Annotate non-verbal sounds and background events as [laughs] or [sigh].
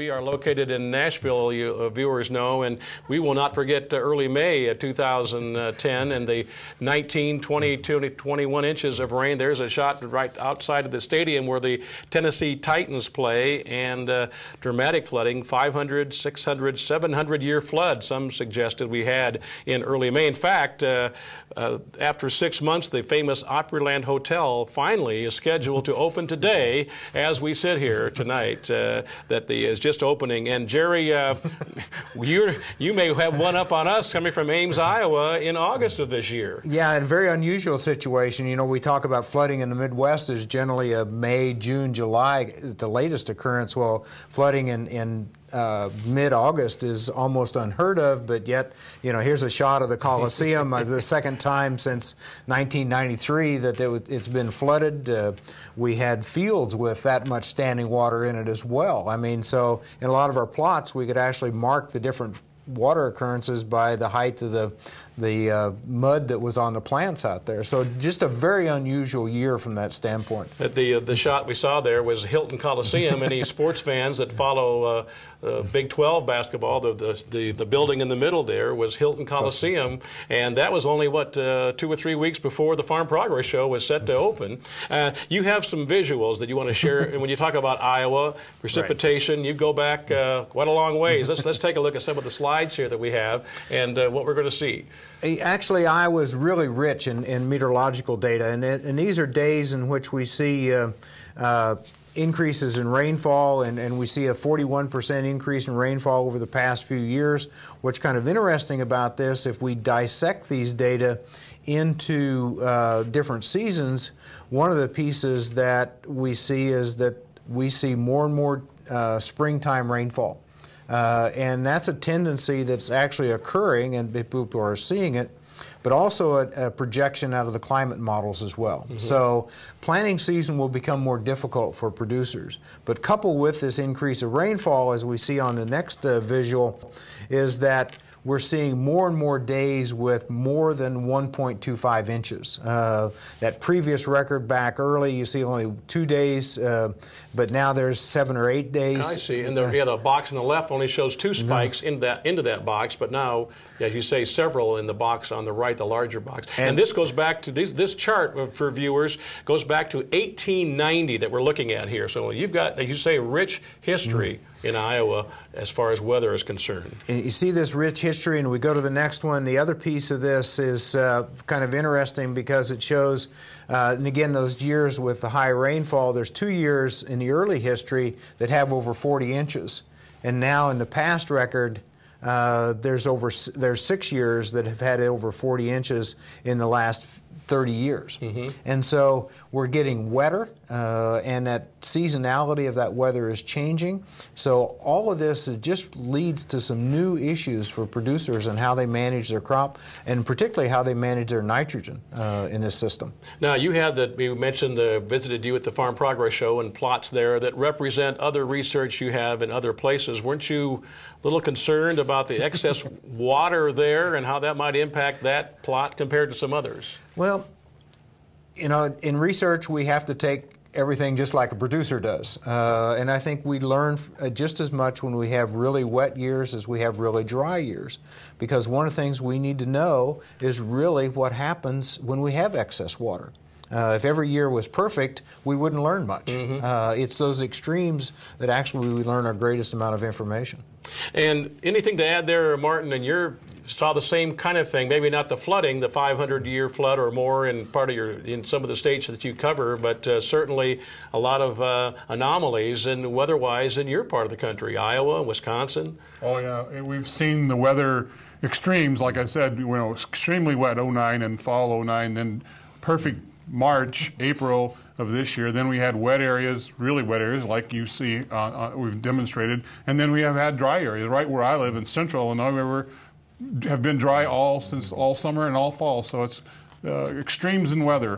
We are located in Nashville, you uh, viewers know, and we will not forget uh, early May 2010 uh, and the 19, 20, 20, 21 inches of rain. There's a shot right outside of the stadium where the Tennessee Titans play and uh, dramatic flooding, 500, 600, 700 year flood, some suggested we had in early May. In fact, uh, after six months, the famous Opryland Hotel finally is scheduled to open today as we sit here tonight. that the is just just opening. And Jerry, uh, [laughs] you you may have one up on us coming from Ames, Iowa in August of this year. Yeah, and very unusual situation. You know, we talk about flooding in the Midwest is generally a May, June, July, the latest occurrence. Well, flooding in, in uh, mid-August is almost unheard of, but yet, you know, here's a shot of the Coliseum, uh, the [laughs] second time since 1993 that it, has been flooded. Uh, we had fields with that much standing water in it as well. I mean, so in a lot of our plots, we could actually mark the different water occurrences by the height of the, the uh, mud that was on the plants out there. So just a very unusual year from that standpoint. The, uh, the shot we saw there was Hilton Coliseum, any [laughs] sports fans that follow uh, uh, Big 12 basketball, the, the, the, the, building in the middle there was Hilton Coliseum, and that was only, what, uh, two or three weeks before the Farm Progress Show was set to open. Uh, you have some visuals that you want to share, [laughs] and when you talk about Iowa, precipitation, right. you go back quite a long ways. Let's, let's take a look at some of the slides here that we have and uh, what we're going to see. Actually, Iowa's really rich in, in meteorological data, and, and, these are days in which we see. Uh, uh, increases in rainfall, and, and we see a 41% increase in rainfall over the past few years. What's kind of interesting about this, if we dissect these data into uh, different seasons, one of the pieces that we see is that we see more and more uh, springtime rainfall. Uh, and that's a tendency that's actually occurring, and people are seeing it but also a, a, projection out of the climate models as well. Mm -hmm. So planting season will become more difficult for producers. But coupled with this increase of rainfall, as we see on the next uh, visual, is that we're seeing more and more days with more than 1.25 inches. Uh, that previous record back early, you see only two days, uh, but now there's seven or eight days. I see, and the, yeah, the box on the left only shows two mm-hmm. spikes into that into that box, but now, as you say, several in the box on the right, the larger box. And, and this goes back to this this chart for viewers goes back to 1890 that we're looking at here. So you've got, as you say, rich history mm -hmm. in Iowa as far as weather is concerned. And you see this rich history history and we go to the next one, the other piece of this is uh, kind of interesting because it shows, uh, and again, those years with the high rainfall, there's two years in the early history that have over 40 inches. And now in the past record, uh, there's over there's six years that have had over 40 inches in the last 30 years. Mm-hmm. And so we're getting wetter, uh, and that seasonality of that weather is changing. So all of this just leads to some new issues for producers and how they manage their crop, and particularly how they manage their nitrogen uh, in this system. Now, you have that, we mentioned, the visited you at the Farm Progress Show and plots there that represent other research you have in other places. Weren't you a little concerned about the excess [laughs] water there and how that might impact that plot compared to some others? Well, you know, in research, we have to take everything just like a producer does. Uh, and I think we learn uh, just as much when we have really wet years as we have really dry years. Because one of the things we need to know is really what happens when we have excess water. Uh, if every year was perfect, we wouldn't learn much. Mm-hmm. Uh, it's those extremes that actually we learn our greatest amount of information. And anything to add there, Martin, in your saw the same kind of thing. Maybe not the flooding, the 500-year flood or more in part of your in some of the states that you cover, but uh, certainly a lot of uh, anomalies and weather-wise in your part of the country, Iowa, Wisconsin. Oh yeah, we've seen the weather extremes. Like I said, you know, extremely wet 09 and fall 09, then perfect March, April of this year. Then we had wet areas, really wet areas, like you see, uh, uh, we've demonstrated. And then we have had dry areas, right where I live in central Illinois, where have been dry all since all summer and all fall, so it's uh, extremes in weather.